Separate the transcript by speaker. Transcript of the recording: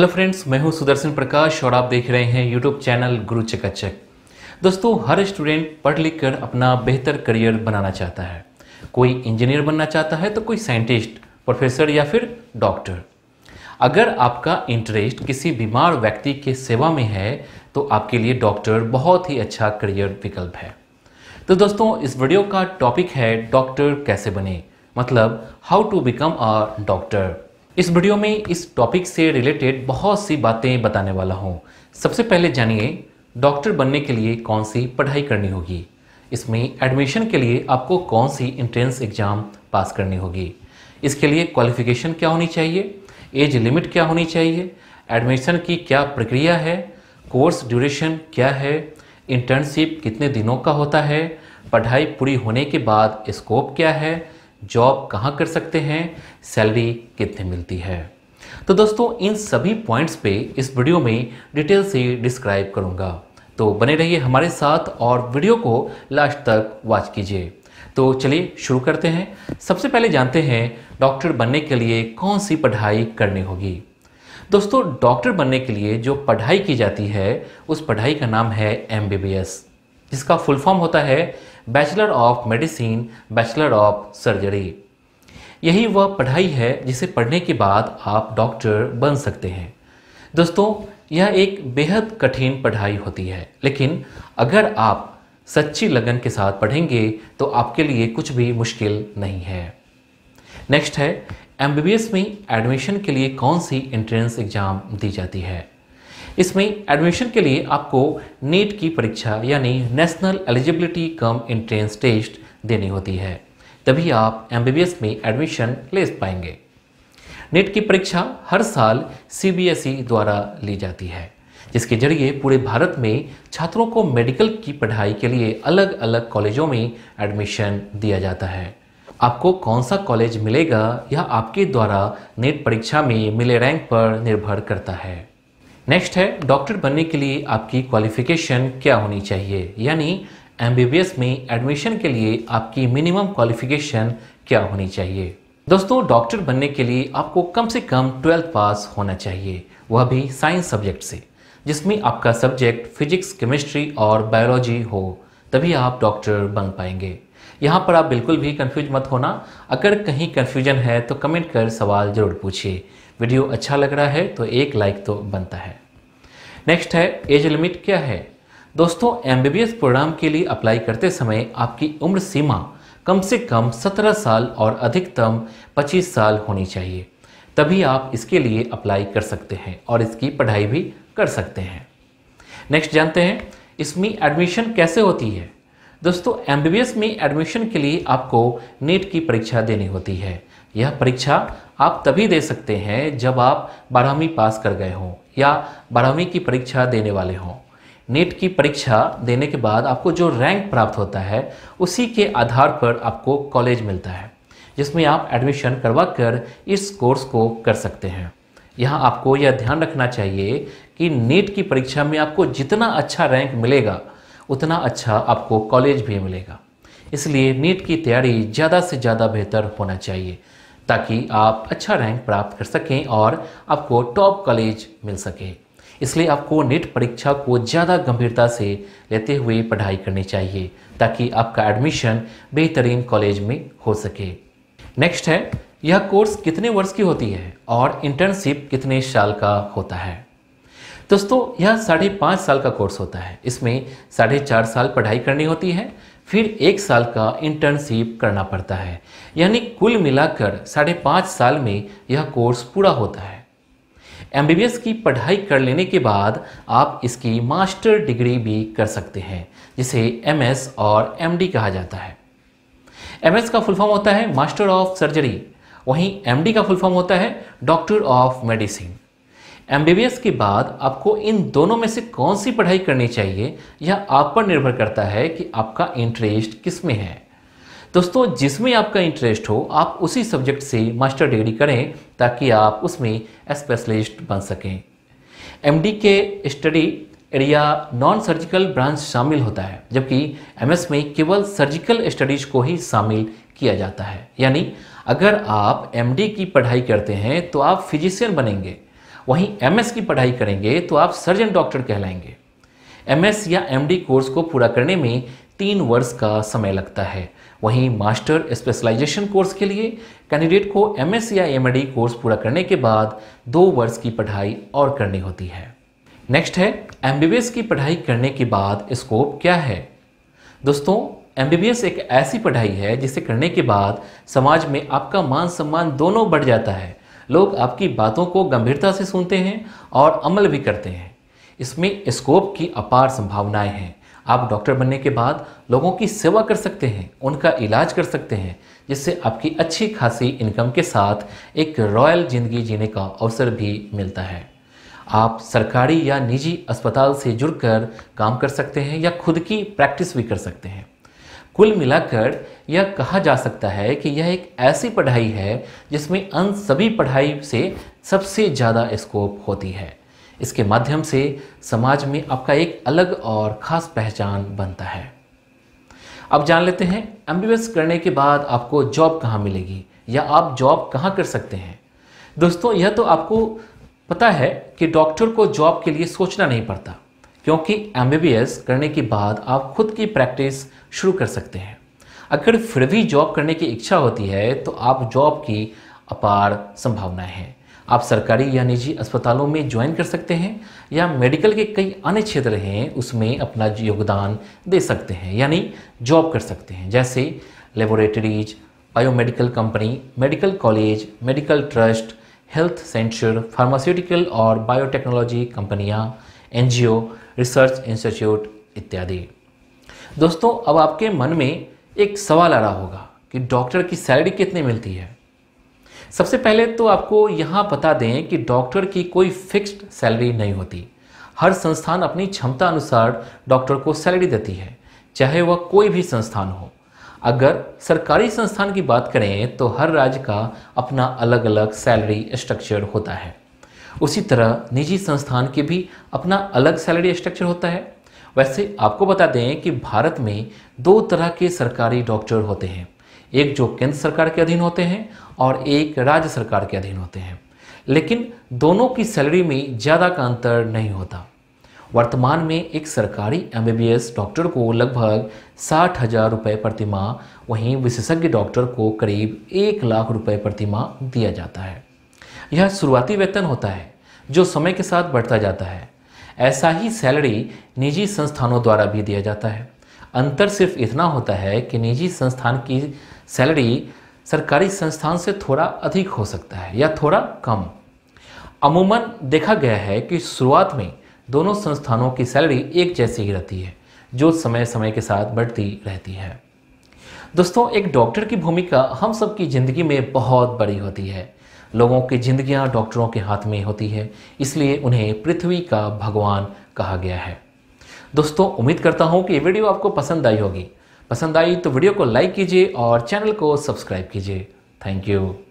Speaker 1: hello friends मैं हूं सुदर्शन प्रकाश और आप देख रहे हैं यूट्यूब चैनल गुरु चकाचक दोस्तों हर स्टूडेंट पढ़ लिख कर अपना बेहतर करियर बनाना चाहता है कोई इंजीनियर बनना चाहता है तो कोई साइंटिस्ट प्रोफेसर या फिर डॉक्टर अगर आपका इंटरेस्ट किसी बीमार व्यक्ति के सेवा में है तो आपके लिए डॉक्टर बहुत ही अच्छा करियर विकल्प है तो दोस्तों इस वीडियो का टॉपिक है डॉक्टर कैसे बने मतलब how to become a doctor इस वीडियो में इस टॉपिक से रिलेटेड बहुत सी बातें बताने वाला हूँ सबसे पहले जानिए डॉक्टर बनने के लिए कौन सी पढ़ाई करनी होगी इसमें एडमिशन के लिए आपको कौन सी इंट्रेंस एग्ज़ाम पास करनी होगी इसके लिए क्वालिफ़िकेशन क्या होनी चाहिए एज लिमिट क्या होनी चाहिए एडमिशन की क्या प्रक्रिया है कोर्स ड्यूरेशन क्या है इंटर्नशिप कितने दिनों का होता है पढ़ाई पूरी होने के बाद स्कोप क्या है जॉब कहाँ कर सकते हैं सैलरी कितनी मिलती है तो दोस्तों इन सभी पॉइंट्स पे इस वीडियो में डिटेल से डिस्क्राइब करूँगा तो बने रहिए हमारे साथ और वीडियो को लास्ट तक वॉच कीजिए तो चलिए शुरू करते हैं सबसे पहले जानते हैं डॉक्टर बनने के लिए कौन सी पढ़ाई करनी होगी दोस्तों डॉक्टर बनने के लिए जो पढ़ाई की जाती है उस पढ़ाई का नाम है एम जिसका फुल फॉर्म होता है bachelor of medicine bachelor of surgery यही वह पढ़ाई है जिसे पढ़ने के बाद आप डॉक्टर बन सकते हैं दोस्तों यह एक बेहद कठिन पढ़ाई होती है लेकिन अगर आप सच्ची लगन के साथ पढ़ेंगे तो आपके लिए कुछ भी मुश्किल नहीं है नेक्स्ट है एम में एडमिशन के लिए कौन सी एंट्रेंस एग्ज़ाम दी जाती है इसमें एडमिशन के लिए आपको नीट की परीक्षा यानी national eligibility cum entrance test देनी होती है तभी आप एम में एडमिशन ले पाएंगे नेट की परीक्षा हर साल सी e द्वारा ली जाती है जिसके जरिए पूरे भारत में छात्रों को मेडिकल की पढ़ाई के लिए अलग अलग कॉलेजों में एडमिशन दिया जाता है आपको कौन सा कॉलेज मिलेगा यह आपके द्वारा नेट परीक्षा में मिले रैंक पर निर्भर करता है नेक्स्ट है डॉक्टर बनने के लिए आपकी क्वालिफिकेशन क्या होनी चाहिए यानी एम में एडमिशन के लिए आपकी मिनिमम क्वालिफिकेशन क्या होनी चाहिए दोस्तों डॉक्टर बनने के लिए आपको कम से कम ट्वेल्थ पास होना चाहिए वह भी साइंस सब्जेक्ट से जिसमें आपका सब्जेक्ट फिजिक्स केमिस्ट्री और बायोलॉजी हो तभी आप डॉक्टर बन पाएंगे यहाँ पर आप बिल्कुल भी कन्फ्यूज मत होना अगर कहीं कन्फ्यूजन है तो कमेंट कर सवाल ज़रूर पूछिए वीडियो अच्छा लग रहा है तो एक लाइक तो बनता है नेक्स्ट है एज लिमिट क्या है दोस्तों एम प्रोग्राम के लिए अप्लाई करते समय आपकी उम्र सीमा कम से कम 17 साल और अधिकतम 25 साल होनी चाहिए तभी आप इसके लिए अप्लाई कर सकते हैं और इसकी पढ़ाई भी कर सकते हैं नेक्स्ट जानते हैं इसमें एडमिशन कैसे होती है दोस्तों एम में एडमिशन के लिए आपको नेट की परीक्षा देनी होती है यह परीक्षा आप तभी दे सकते हैं जब आप बारहवीं पास कर गए हों या बारहवीं की परीक्षा देने वाले हों नेट की परीक्षा देने के बाद आपको जो रैंक प्राप्त होता है उसी के आधार पर आपको कॉलेज मिलता है जिसमें आप एडमिशन करवा कर इस कोर्स को कर सकते हैं यहाँ आपको यह ध्यान रखना चाहिए कि नेट की परीक्षा में आपको जितना अच्छा रैंक मिलेगा उतना अच्छा आपको कॉलेज भी मिलेगा इसलिए नीट की तैयारी ज़्यादा से ज़्यादा बेहतर होना चाहिए ताकि आप अच्छा रैंक प्राप्त कर सकें और आपको टॉप कॉलेज मिल सके इसलिए आपको नेट परीक्षा को ज़्यादा गंभीरता से लेते हुए पढ़ाई करनी चाहिए ताकि आपका एडमिशन बेहतरीन कॉलेज में हो सके नेक्स्ट है यह कोर्स कितने वर्ष की होती है और इंटर्नशिप कितने साल का होता है दोस्तों यह साढ़े पाँच साल का कोर्स होता है इसमें साढ़े चार साल पढ़ाई करनी होती है फिर एक साल का इंटर्नशिप करना पड़ता है यानी कुल मिलाकर साढ़े पाँच साल में यह कोर्स पूरा होता है एम की पढ़ाई कर लेने के बाद आप इसकी मास्टर डिग्री भी कर सकते हैं जिसे एम और एम कहा जाता है एम का फुल फॉर्म होता है मास्टर ऑफ सर्जरी वहीं एम का फुल फॉर्म होता है डॉक्टर ऑफ मेडिसिन एम के बाद आपको इन दोनों में से कौन सी पढ़ाई करनी चाहिए यह आप पर निर्भर करता है कि आपका इंटरेस्ट किस में है दोस्तों जिसमें आपका इंटरेस्ट हो आप उसी सब्जेक्ट से मास्टर डिग्री करें ताकि आप उसमें स्पेशलिस्ट बन सकें डी के study area non surgical branch शामिल होता है जबकि एस में केवल सर्जिकल स्टडीज़ को ही शामिल किया जाता है यानी अगर आप डी की पढ़ाई करते हैं तो आप फिजिशियन बनेंगे वहीं एम की पढ़ाई करेंगे तो आप सर्जन डॉक्टर कहलाएंगे एम या एम कोर्स को पूरा करने में तीन वर्ष का समय लगता है वहीं मास्टर स्पेशलाइजेशन कोर्स के लिए कैंडिडेट को एम या एम कोर्स पूरा करने के बाद दो वर्ष की पढ़ाई और करनी होती है नेक्स्ट है एम की पढ़ाई करने के बाद स्कोप क्या है दोस्तों एम एक ऐसी पढ़ाई है जिसे करने के बाद समाज में आपका मान सम्मान दोनों बढ़ जाता है लोग आपकी बातों को गंभीरता से सुनते हैं और अमल भी करते हैं इसमें स्कोप की अपार संभावनाएं हैं आप डॉक्टर बनने के बाद लोगों की सेवा कर सकते हैं उनका इलाज कर सकते हैं जिससे आपकी अच्छी खासी इनकम के साथ एक रॉयल ज़िंदगी जीने का अवसर भी मिलता है आप सरकारी या निजी अस्पताल से जुड़कर काम कर सकते हैं या खुद की प्रैक्टिस भी कर सकते हैं कुल मिलाकर यह कहा जा सकता है कि यह एक ऐसी पढ़ाई है जिसमें अन्य सभी पढ़ाई से सबसे ज़्यादा स्कोप होती है इसके माध्यम से समाज में आपका एक अलग और ख़ास पहचान बनता है अब जान लेते हैं एम करने के बाद आपको जॉब कहाँ मिलेगी या आप जॉब कहाँ कर सकते हैं दोस्तों यह तो आपको पता है कि डॉक्टर को जॉब के लिए सोचना नहीं पड़ता क्योंकि एम करने के बाद आप खुद की प्रैक्टिस शुरू कर सकते हैं अगर फिर भी जॉब करने की इच्छा होती है तो आप जॉब की अपार संभावनाएं हैं आप सरकारी या निजी अस्पतालों में ज्वाइन कर सकते हैं या मेडिकल के कई अन्य क्षेत्र हैं उसमें अपना योगदान दे सकते हैं यानी जॉब कर सकते हैं जैसे laboratories biomedical company medical college medical trust health centre pharmaceutical और बायोटेक्नोलॉजी कंपनियाँ एनजीओ रिसर्च इंस्टीट्यूट इत्यादि दोस्तों अब आपके मन में एक सवाल आ रहा होगा कि डॉक्टर की सैलरी कितनी मिलती है सबसे पहले तो आपको यहाँ बता दें कि डॉक्टर की कोई फिक्स्ड सैलरी नहीं होती हर संस्थान अपनी क्षमता अनुसार डॉक्टर को सैलरी देती है चाहे वह कोई भी संस्थान हो अगर सरकारी संस्थान की बात करें तो हर राज्य का अपना अलग अलग सैलरी स्ट्रक्चर होता है उसी तरह निजी संस्थान के भी अपना अलग सैलरी स्ट्रक्चर होता है वैसे आपको बता दें कि भारत में दो तरह के सरकारी डॉक्टर होते हैं एक जो केंद्र सरकार के अधीन होते हैं और एक राज्य सरकार के अधीन होते हैं लेकिन दोनों की सैलरी में ज़्यादा का अंतर नहीं होता वर्तमान में एक सरकारी एम डॉक्टर को लगभग साठ हज़ार रुपये प्रतिमा वहीं विशेषज्ञ डॉक्टर को करीब एक लाख रुपये प्रतिमा दिया जाता है यह शुरुआती वेतन होता है जो समय के साथ बढ़ता जाता है ऐसा ही सैलरी निजी संस्थानों द्वारा भी दिया जाता है अंतर सिर्फ इतना होता है कि निजी संस्थान की सैलरी सरकारी संस्थान से थोड़ा अधिक हो सकता है या थोड़ा कम अमूमन देखा गया है कि शुरुआत में दोनों संस्थानों की सैलरी एक जैसी ही रहती है जो समय समय के साथ बढ़ती रहती है दोस्तों एक डॉक्टर की भूमिका हम सबकी ज़िंदगी में बहुत बड़ी होती है लोगों की जिंदगियां डॉक्टरों के हाथ में होती है इसलिए उन्हें पृथ्वी का भगवान कहा गया है दोस्तों उम्मीद करता हूँ कि ये वीडियो आपको पसंद आई होगी पसंद आई तो वीडियो को लाइक कीजिए और चैनल को सब्सक्राइब कीजिए थैंक यू